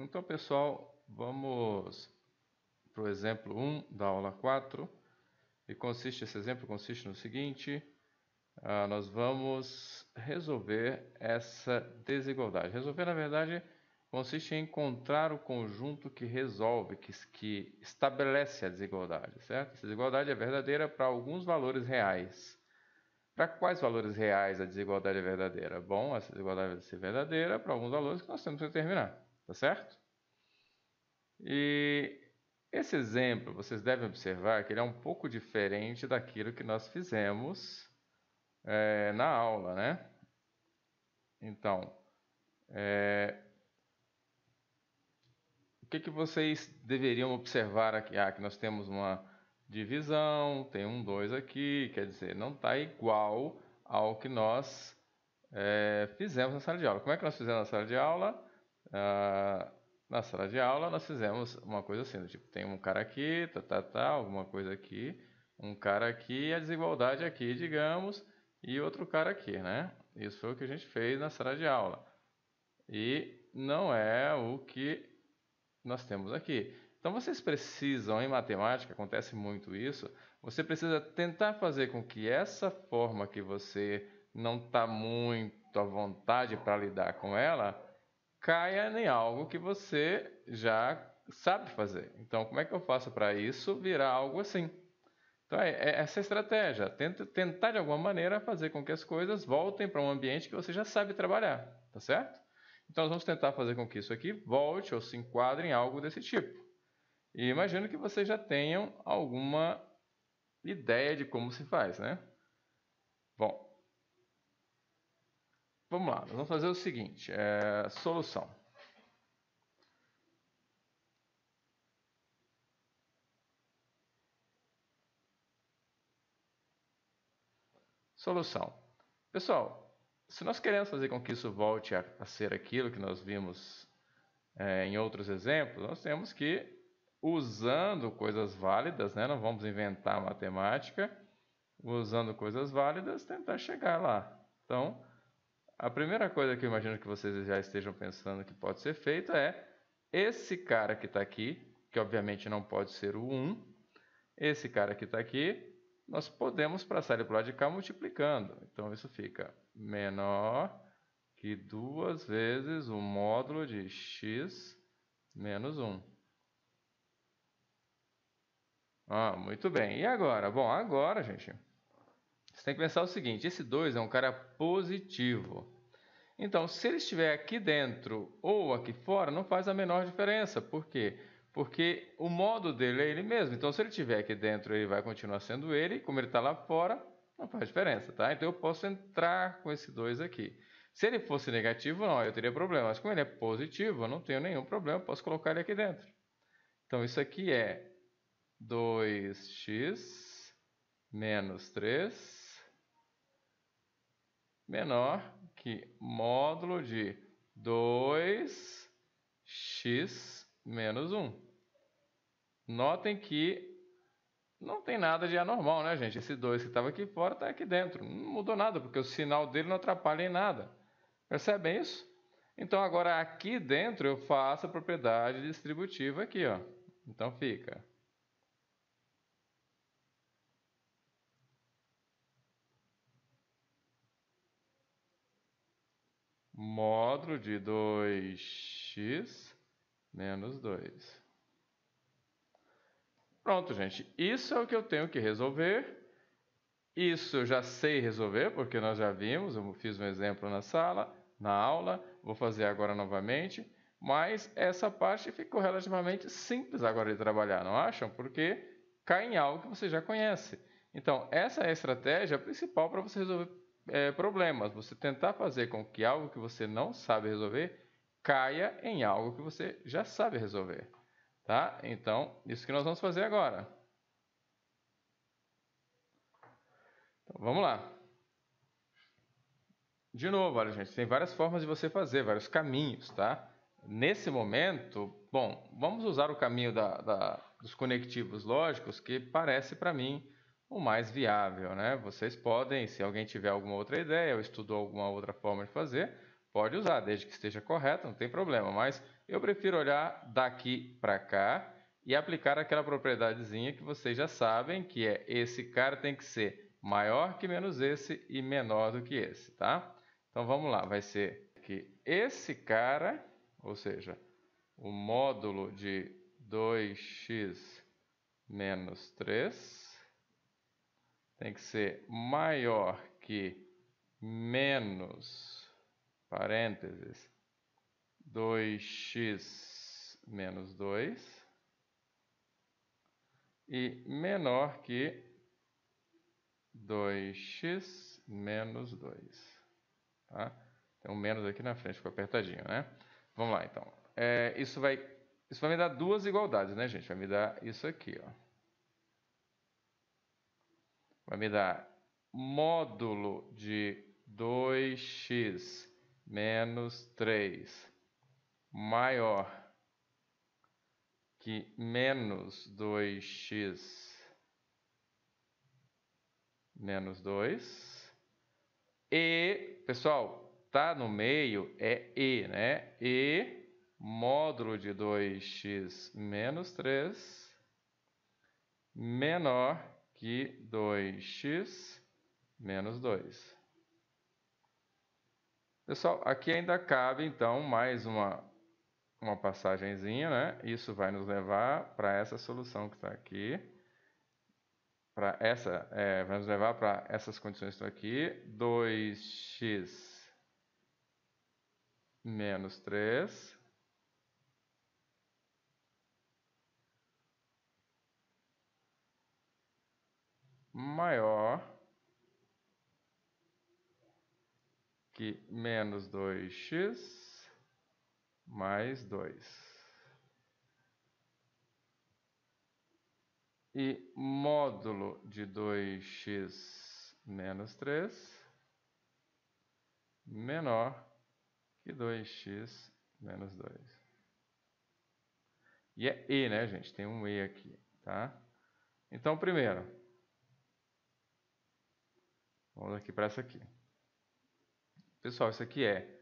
Então, pessoal, vamos para o exemplo 1 da aula 4. E consiste, esse exemplo consiste no seguinte, ah, nós vamos resolver essa desigualdade. Resolver, na verdade, consiste em encontrar o conjunto que resolve, que, que estabelece a desigualdade, certo? Essa desigualdade é verdadeira para alguns valores reais. Para quais valores reais a desigualdade é verdadeira? Bom, essa desigualdade vai ser verdadeira para alguns valores que nós temos que determinar. Tá certo? E esse exemplo, vocês devem observar que ele é um pouco diferente daquilo que nós fizemos é, na aula, né? Então, é, o que, que vocês deveriam observar aqui? Ah, que nós temos uma divisão, tem um 2 aqui, quer dizer, não está igual ao que nós é, fizemos na sala de aula. Como é que nós fizemos na sala de aula? Ah, na sala de aula nós fizemos uma coisa assim, tipo, tem um cara aqui, tá, tá, tá, alguma coisa aqui, um cara aqui, a desigualdade aqui, digamos, e outro cara aqui, né? Isso foi o que a gente fez na sala de aula. E não é o que nós temos aqui. Então vocês precisam, em matemática, acontece muito isso, você precisa tentar fazer com que essa forma que você não está muito à vontade para lidar com ela, caia em algo que você já sabe fazer. Então, como é que eu faço para isso virar algo assim? Então, é, é essa estratégia. Tenta, tentar, de alguma maneira, fazer com que as coisas voltem para um ambiente que você já sabe trabalhar, tá certo? Então, nós vamos tentar fazer com que isso aqui volte ou se enquadre em algo desse tipo. E imagino que vocês já tenham alguma ideia de como se faz, né? Bom, Vamos lá, nós vamos fazer o seguinte: é, solução. Solução. Pessoal, se nós queremos fazer com que isso volte a, a ser aquilo que nós vimos é, em outros exemplos, nós temos que, usando coisas válidas, né, não vamos inventar matemática, usando coisas válidas, tentar chegar lá. Então, a primeira coisa que eu imagino que vocês já estejam pensando que pode ser feita é esse cara que está aqui, que obviamente não pode ser o 1, esse cara que está aqui, nós podemos passar ele para o lado de cá multiplicando. Então isso fica menor que duas vezes o módulo de x menos 1. Ah, muito bem. E agora? Bom, agora, gente, você tem que pensar o seguinte: esse 2 é um cara positivo. Então, se ele estiver aqui dentro ou aqui fora, não faz a menor diferença. Por quê? Porque o modo dele é ele mesmo. Então, se ele estiver aqui dentro, ele vai continuar sendo ele. Como ele está lá fora, não faz diferença, tá? Então, eu posso entrar com esse 2 aqui. Se ele fosse negativo, não, eu teria problema. Mas como ele é positivo, eu não tenho nenhum problema, posso colocar ele aqui dentro. Então, isso aqui é 2x menos 3 menor que módulo de 2x menos 1. Notem que não tem nada de anormal, né, gente? Esse 2 que estava aqui fora está aqui dentro. Não mudou nada, porque o sinal dele não atrapalha em nada. Percebem isso? Então, agora aqui dentro eu faço a propriedade distributiva aqui. Ó. Então, fica módulo de 2x menos 2. Pronto, gente. Isso é o que eu tenho que resolver. Isso eu já sei resolver, porque nós já vimos, eu fiz um exemplo na sala, na aula, vou fazer agora novamente. Mas essa parte ficou relativamente simples agora de trabalhar, não acham? Porque cai em algo que você já conhece. Então, essa é a estratégia principal para você resolver é, problemas, você tentar fazer com que algo que você não sabe resolver caia em algo que você já sabe resolver. Tá? Então, isso que nós vamos fazer agora. Então, vamos lá. De novo, olha, gente, tem várias formas de você fazer, vários caminhos, tá? Nesse momento, bom, vamos usar o caminho da, da, dos conectivos lógicos, que parece para mim o mais viável, né? Vocês podem, se alguém tiver alguma outra ideia ou estudou alguma outra forma de fazer, pode usar, desde que esteja correta, não tem problema. Mas eu prefiro olhar daqui para cá e aplicar aquela propriedadezinha que vocês já sabem, que é esse cara tem que ser maior que menos esse e menor do que esse, tá? Então vamos lá, vai ser que esse cara, ou seja, o módulo de 2x menos 3 tem que ser maior que menos, parênteses, 2x menos 2 e menor que 2x menos 2. Tá? Tem um menos aqui na frente, ficou apertadinho, né? Vamos lá, então. É, isso, vai, isso vai me dar duas igualdades, né, gente? Vai me dar isso aqui, ó vai me dar módulo de 2x menos 3 maior que menos 2x menos 2. E, pessoal, tá no meio é e, né? E módulo de 2x menos 3 menor que 2x menos 2. Pessoal, aqui ainda cabe, então, mais uma, uma passagenzinha, né? Isso vai nos levar para essa solução que está aqui. Para essa, é, vai nos levar para essas condições que estão aqui. 2x menos 3 maior que menos 2x mais 2. E módulo de 2x menos 3 menor que 2x menos 2. E é E, né, gente? Tem um E aqui, tá? Então, primeiro, Vamos aqui para essa aqui. Pessoal, isso aqui é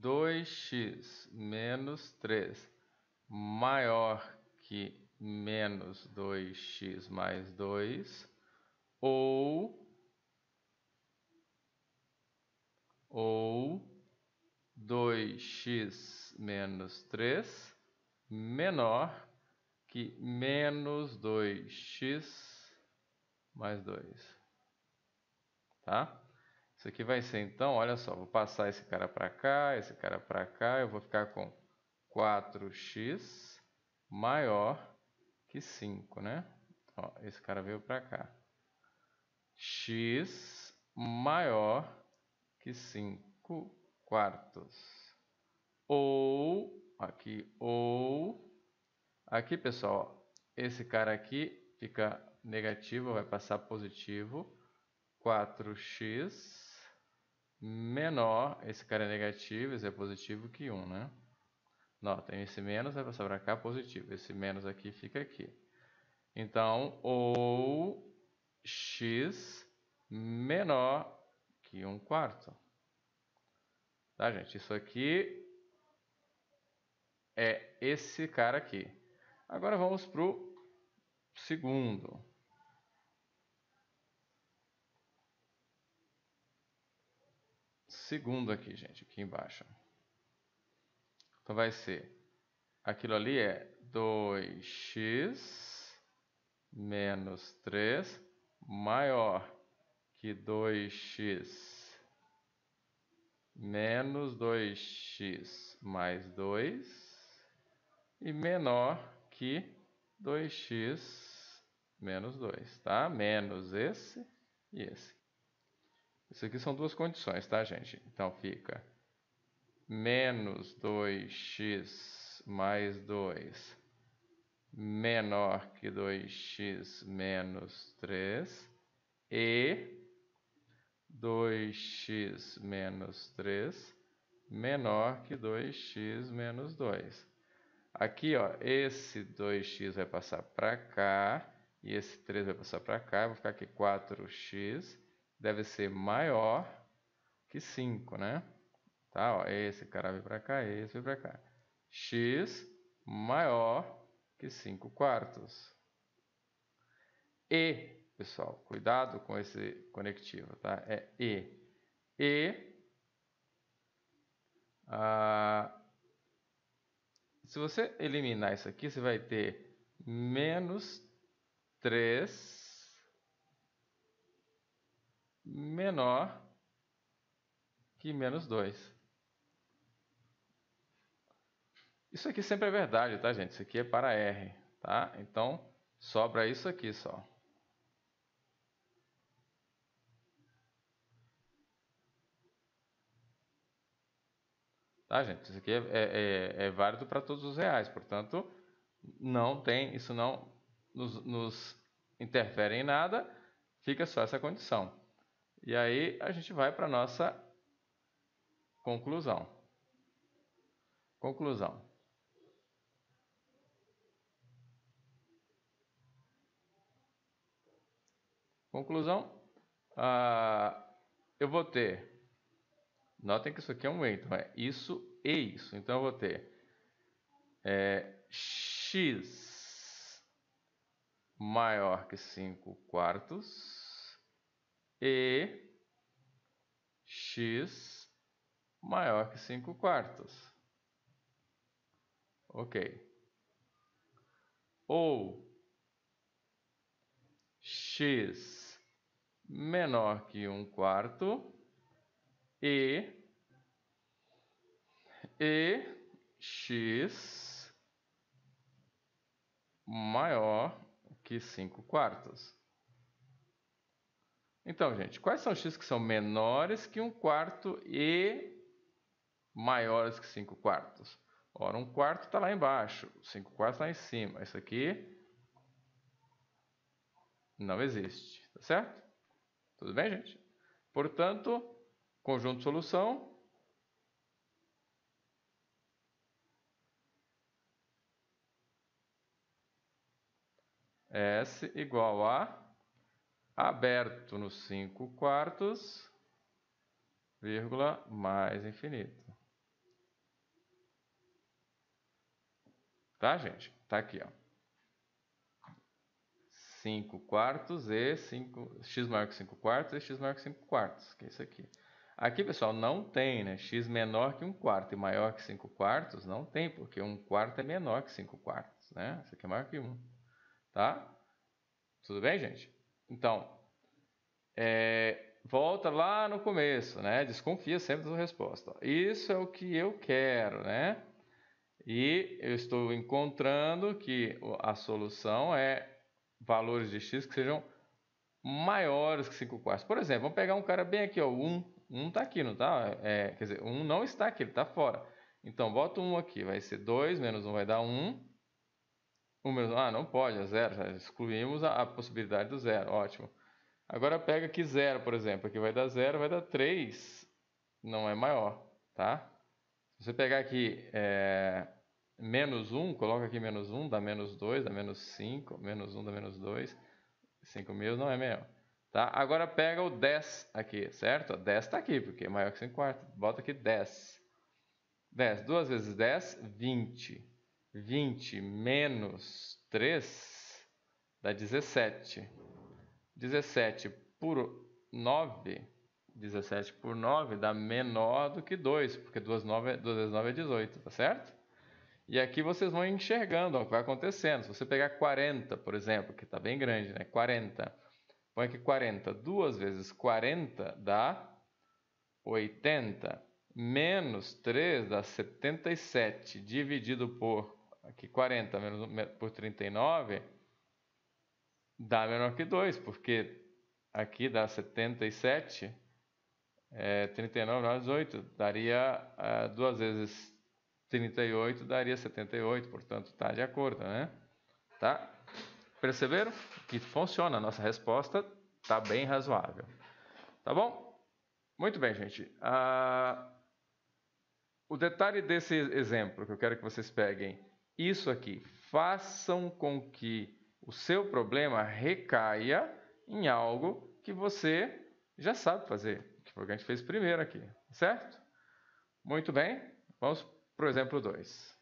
2x menos 3 maior que menos 2x mais 2 ou ou 2x menos 3 menor que menos 2x mais 2 tá? Isso aqui vai ser então, olha só, vou passar esse cara para cá, esse cara para cá, eu vou ficar com 4x maior que 5, né? Ó, esse cara veio para cá. x maior que 5 quartos. Ou, aqui, ou, aqui pessoal, esse cara aqui fica negativo, vai passar positivo. 4x menor, esse cara é negativo, esse é positivo que 1, né? Notem, esse menos vai né, passar para cá positivo, esse menos aqui fica aqui. Então, ou x menor que 1 quarto. Tá, gente? Isso aqui é esse cara aqui. Agora vamos para o segundo. segundo aqui, gente, aqui embaixo. Então vai ser, aquilo ali é 2x menos 3 maior que 2x menos 2x mais 2 e menor que 2x menos 2, tá? Menos esse e esse. Isso aqui são duas condições, tá, gente? Então fica menos 2x mais 2 menor que 2x menos 3 e 2x menos 3 menor que 2x menos 2. Aqui, ó, esse 2x vai passar para cá e esse 3 vai passar para cá, vai ficar aqui 4x deve ser maior que 5, né? Tá, ó, esse cara vem para cá, esse vem para cá. x maior que 5 quartos. E, pessoal, cuidado com esse conectivo, tá? É E. E... Ah, se você eliminar isso aqui, você vai ter menos 3 menor que menos 2. Isso aqui sempre é verdade, tá, gente? Isso aqui é para R, tá? Então, sobra isso aqui só. Tá, gente? Isso aqui é, é, é, é válido para todos os reais, portanto, não tem, isso não nos, nos interfere em nada, fica só essa condição. E aí a gente vai para a nossa conclusão. Conclusão. Conclusão, ah, eu vou ter, notem que isso aqui é um então é isso e isso. Então eu vou ter é, x maior que 5 quartos e x maior que 5 quartos. Ok. Ou x menor que 1 quarto e, e x maior que 5 quartos. Então, gente, quais são os x que são menores que 1 quarto e maiores que 5 quartos? Ora, 1 quarto está lá embaixo, 5 quartos está lá em cima. Isso aqui não existe, tá certo? Tudo bem, gente? Portanto, conjunto solução S igual a aberto nos 5 quartos, vírgula, mais infinito. Tá, gente? Tá aqui, ó. 5 quartos e 5, x maior que 5 quartos e x maior que 5 quartos, que é isso aqui. Aqui, pessoal, não tem, né? x menor que 1 quarto e maior que 5 quartos, não tem, porque 1 quarto é menor que 5 quartos, né? Isso aqui é maior que 1, tá? Tudo bem, gente? Então, é, volta lá no começo, né? Desconfia sempre da sua resposta. Isso é o que eu quero, né? E eu estou encontrando que a solução é valores de x que sejam maiores que 5 quartos. Por exemplo, vamos pegar um cara bem aqui, ó, 1. 1 está aqui, não está? É, quer dizer, 1 não está aqui, ele está fora. Então, bota 1 aqui, vai ser 2 menos 1 vai dar 1 números. Ah, não pode, é zero. Já excluímos a, a, possibilidade do zero. Ótimo. Agora pega aqui zero, por exemplo. Aqui vai dar zero, vai dar 3. Não é maior, tá? Se você pegar aqui é, menos 1, coloca aqui menos 1, dá menos 2, dá menos 5, menos 1 dá menos 2. 5 mil não é maior. Tá? Agora pega o 10 aqui, certo? 10 está aqui, porque é maior que 5 quartos. Bota aqui 10. 10. 2 vezes 10, 20. 20 menos 3 dá 17. 17 por 9, 17 por 9 dá menor do que 2, porque 2, vezes 9 é 18, tá certo? E aqui vocês vão enxergando ó, o que vai acontecendo. Se você pegar 40, por exemplo, que está bem grande, né? 40. Põe aqui 40. 2 vezes 40 dá 80. Menos 3 dá 77, dividido por Aqui 40 menos, por 39 dá menor que 2, porque aqui dá 77, é, 39 mais 8 daria é, duas vezes 38 daria 78, portanto está de acordo, né? Tá? Perceberam que funciona, a nossa resposta está bem razoável. Tá bom? Muito bem, gente. Ah, o detalhe desse exemplo que eu quero que vocês peguem isso aqui. Façam com que o seu problema recaia em algo que você já sabe fazer, que foi o que a gente fez primeiro aqui, certo? Muito bem, vamos para o exemplo 2.